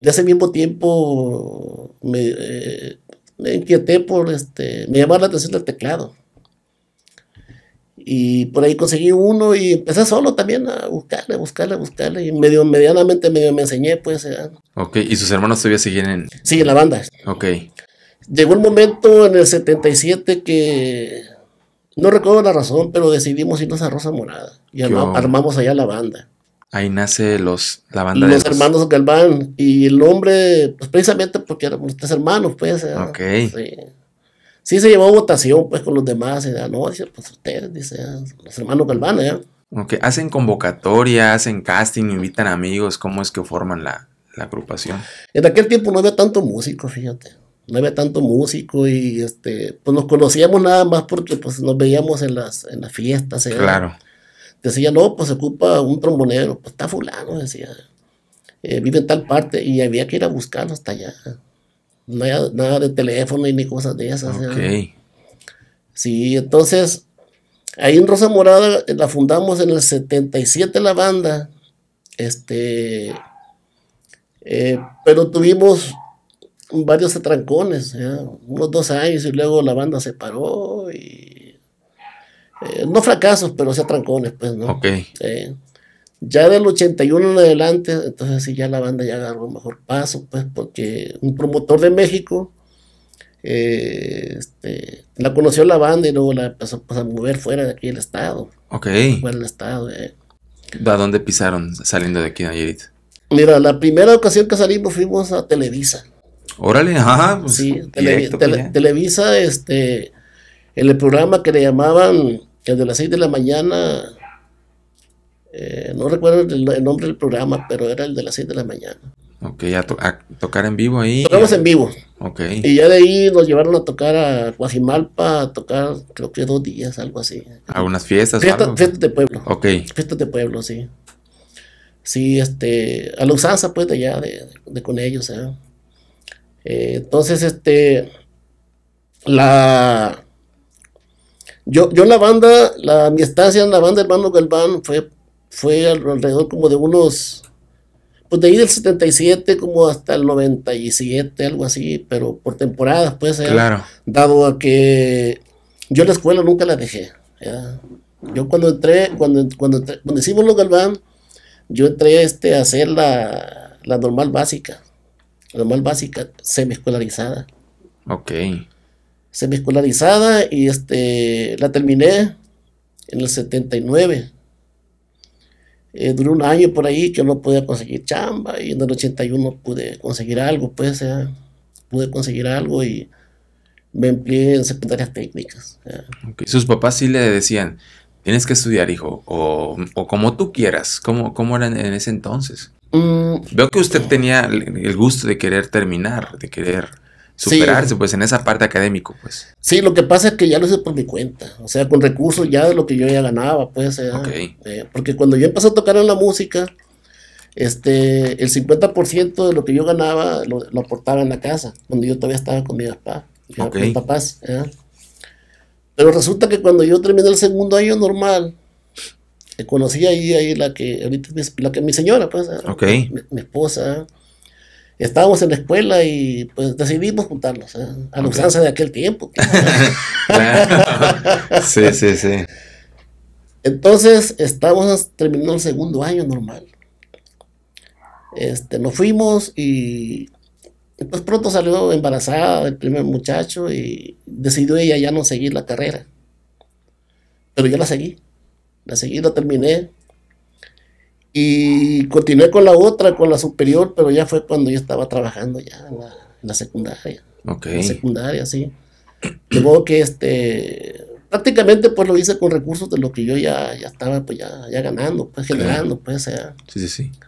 De hace mismo tiempo eh, me, inquieté por este, me llamaba la atención el teclado. Y por ahí conseguí uno y empecé solo también a buscarle, buscarle, buscarle. Y medio, medianamente medio me enseñé, pues. Okay. Ok, ¿y sus hermanos todavía siguen en...? Sí, en la banda. Ok. Llegó un momento en el 77 que no recuerdo la razón, pero decidimos irnos a Rosa Morada y armamos allá la banda. Ahí nace los, la banda de los hermanos Galván. Y el hombre pues precisamente porque los tres hermanos, pues. Eh, ok. Sí. se llevó votación, pues, con los demás. no, dice, pues ustedes, dice, los hermanos Galván, ¿eh? hacen convocatoria, hacen casting, invitan amigos. ¿Cómo es que forman la, agrupación? En aquel tiempo no había tanto músico, fíjate no había tanto músico y este, pues nos conocíamos nada más porque pues nos veíamos en las, en las fiestas. ¿eh? Claro. Decía, no, pues se ocupa un trombonero, pues está fulano, decía. Eh, vive en tal parte y había que ir a buscarlo hasta allá. Nada, nada de teléfono y ni cosas de esas. Sí, entonces, ahí en Rosa Morada eh, la fundamos en el 77 la banda. Este, eh, pero tuvimos varios atrancones, unos dos años y luego la banda se paró y eh, no fracasos, pero sea trancones, pues, ¿no? Ok. ya del 81 en adelante, entonces sí, ya la banda ya agarró un mejor paso, pues, porque un promotor de México eh, este, la conoció la banda y luego la pasó pues, a mover fuera de aquí del estado. Ok. Fuera del estado, eh. ¿A dónde pisaron saliendo de aquí de Mira, la primera ocasión que salimos fuimos a Televisa. Órale, ajá. Pues, sí, pues, Televisa, este, en el programa que le llamaban el de las 6 de la mañana, eh, no recuerdo el, nombre del programa, pero era el de las 6 de la mañana. Ok, a, tocar en vivo ahí. Tocamos en vivo. Ok. Y ya de ahí nos llevaron a tocar a Guajimalpa, a tocar creo que dos días, algo así. ¿A unas fiestas? Fiesta, Fiestas de pueblo. Ok. Fiestas de pueblo, sí. Sí, este, a la usanza pues de allá, de, con ellos, ¿eh? Eh, entonces, este, la, yo, yo la banda, la, mi estancia en la banda Hermano Galván fue, fue alrededor como de unos, pues de ahí del 77 como hasta el 97, algo así, pero por temporadas, pues, ser. ¿eh? claro. dado a que yo la escuela nunca la dejé. Yo cuando entré, cuando, cuando, cuando hicimos los Galván, yo entré este, a hacer la, normal básica, la normal básica semi-escolarizada. Ok semiescolarizada y este, la terminé en el 79. Eh, duró un año por ahí que no podía conseguir chamba y en el 81 pude conseguir algo, pues pude conseguir algo y me empleé en secundarias técnicas. Sus papás sí le decían, tienes que estudiar, hijo, o, como tú quieras, ¿cómo, cómo eran en ese entonces? Mm. Veo que usted tenía el gusto de querer terminar, de querer superarse, pues en esa parte académico, pues. Sí, lo que pasa es que ya lo hice por mi cuenta, o sea, con recursos ya de lo que yo ya ganaba, pues. ser eh, eh, porque cuando yo empecé a tocar en la música, este, el 50% de lo que yo ganaba lo, aportaba en la casa, cuando yo todavía estaba con mi papá, mis papás. Pero resulta que cuando yo terminé el segundo año normal, eh, conocí ahí, ahí la que ahorita la que mi señora, pues, OK. mi, mi, esposa, estábamos en la escuela y pues decidimos juntarnos ¿eh? a la usanza de aquel tiempo. sí, sí, sí. Entonces estábamos terminando el segundo año normal. Este, nos fuimos y pues pronto salió embarazada el primer muchacho y decidió ella ya no seguir la carrera. Pero yo la seguí, la seguí, la terminé. Y continué con la otra, con la superior, pero ya fue cuando yo estaba trabajando ya en la, secundaria. Ok. En la secundaria, sí. De modo que este, prácticamente pues lo hice con recursos de lo que yo ya, ya estaba pues ya, ya ganando, pues generando, pues. Ya. Sí, sí, sí.